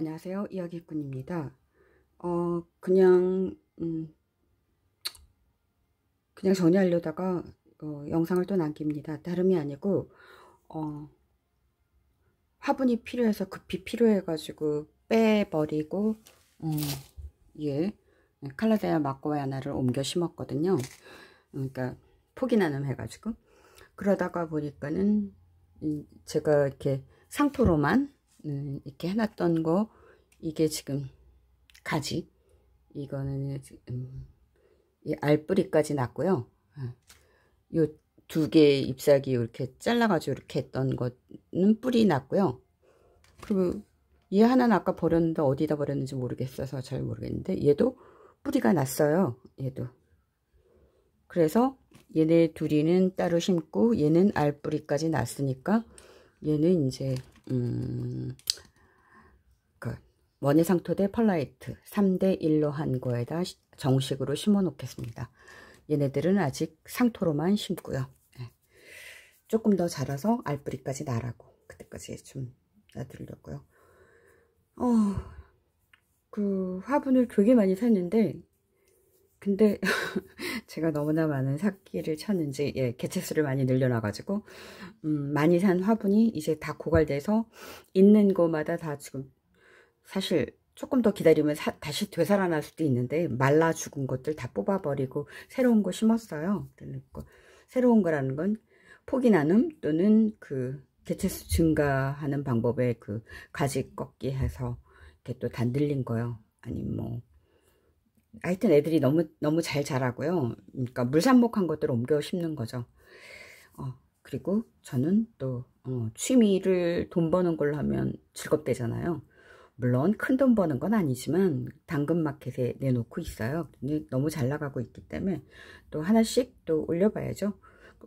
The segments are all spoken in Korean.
안녕하세요. 이야기꾼입니다. 어, 그냥, 음, 그냥 전화하려다가 어, 영상을 또 남깁니다. 다름이 아니고, 어, 화분이 필요해서 급히 필요해가지고 빼버리고, 음, 예, 칼라데아 마코야나를 옮겨 심었거든요. 그러니까 포기 나눔 해가지고. 그러다가 보니까는 음, 제가 이렇게 상토로만 음, 이렇게 해놨던 거 이게 지금 가지 이거는 음, 이 알뿌리까지 났고요 예. 요두개의 잎사귀 이렇게 잘라가지고 이렇게 했던 거는 뿌리 났고요 그리고 얘 하나는 아까 버렸는데 어디다 버렸는지 모르겠어서 잘 모르겠는데 얘도 뿌리가 났어요 얘도 그래서 얘네 둘이는 따로 심고 얘는 알뿌리까지 났으니까 얘는 이제 음, 그 원예상토 대 펄라이트 3대 1로 한 거에다 정식으로 심어 놓겠습니다. 얘네들은 아직 상토로만 심고요. 네. 조금 더 자라서 알뿌리까지 나라고 그때까지 좀 놔두려고요. 어, 그 화분을 되게 많이 샀는데 근데 제가 너무나 많은 삭기를 쳤는지 예, 개체수를 많이 늘려놔가지고 음, 많이 산 화분이 이제 다 고갈돼서 있는 곳마다 다 지금 사실 조금 더 기다리면 사, 다시 되살아날 수도 있는데 말라 죽은 것들 다 뽑아버리고 새로운 거 심었어요. 그러니까 새로운 거라는 건 포기 나눔 또는 그 개체수 증가하는 방법에그 가지 꺾기 해서 이렇게 또다늘린 거요. 아니면 뭐 하여튼 애들이 너무 너무 잘 자라고요. 그러니까 물산목한 것들을 옮겨 심는 거죠. 어, 그리고 저는 또 어, 취미를 돈 버는 걸로 하면 즐겁대잖아요. 물론 큰 돈 버는 건 아니지만 당근마켓에 내놓고 있어요. 근데 너무 잘 나가고 있기 때문에 또 하나씩 또 올려봐야죠.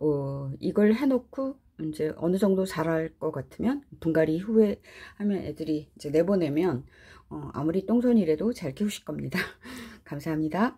어, 이걸 해놓고 이제 어느 정도 자랄 것 같으면 분갈이 후에 하면 애들이 이제 내보내면 어, 아무리 똥손이라도 잘 키우실 겁니다. 감사합니다.